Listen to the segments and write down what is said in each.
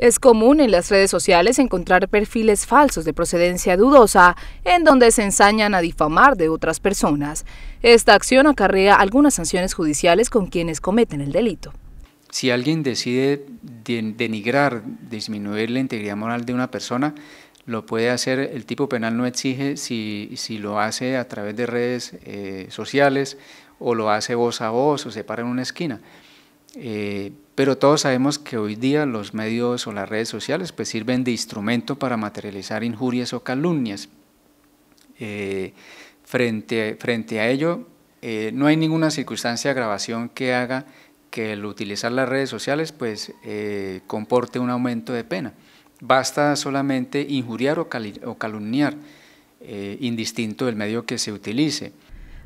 Es común en las redes sociales encontrar perfiles falsos de procedencia dudosa en donde se ensañan a difamar de otras personas. Esta acción acarrea algunas sanciones judiciales con quienes cometen el delito. Si alguien decide denigrar, disminuir la integridad moral de una persona, lo puede hacer, el tipo penal no exige si, lo hace a través de redes eh, sociales o lo hace voz a voz o se para en una esquina. Eh, pero todos sabemos que hoy día los medios o las redes sociales pues sirven de instrumento para materializar injurias o calumnias. Eh, frente, a ello, eh, no hay ninguna circunstancia de grabación que haga que el utilizar las redes sociales pues comporte un aumento de pena. Basta solamente injuriar o, o calumniar, indistinto del medio que se utilice.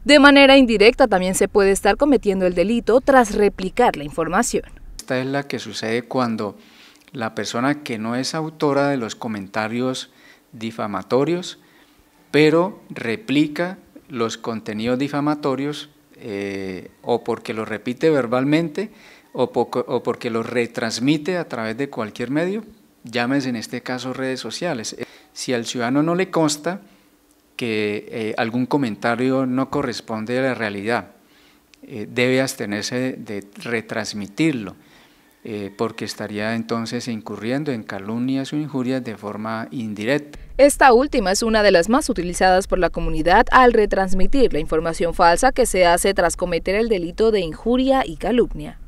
De manera indirecta también se puede estar cometiendo el delito tras replicar la información. Esta es la que sucede cuando la persona que no es autora de los comentarios difamatorios, pero replica los contenidos difamatorios eh, o porque los repite verbalmente o, o porque los retransmite a través de cualquier medio, llámese en este caso redes sociales. Si al ciudadano no le consta, que eh, algún comentario no corresponde a la realidad. Eh, debe abstenerse de retransmitirlo, eh, porque estaría entonces incurriendo en calumnias o injurias de forma indirecta. Esta última es una de las más utilizadas por la comunidad al retransmitir la información falsa que se hace tras cometer el delito de injuria y calumnia.